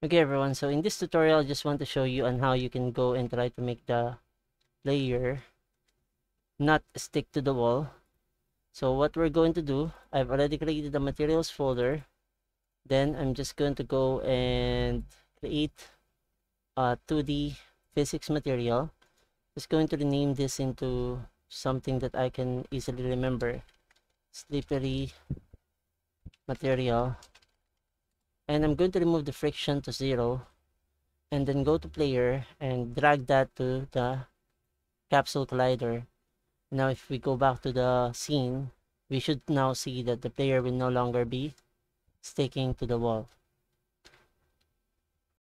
Okay everyone, so in this tutorial, I just want to show you on how you can go and try to make the layer not stick to the wall. So what we're going to do, I've already created the materials folder. Then I'm just going to go and create a 2D physics material. Just going to rename this into something that I can easily remember. Slippery material and I'm going to remove the friction to zero and then go to player and drag that to the capsule collider now if we go back to the scene we should now see that the player will no longer be sticking to the wall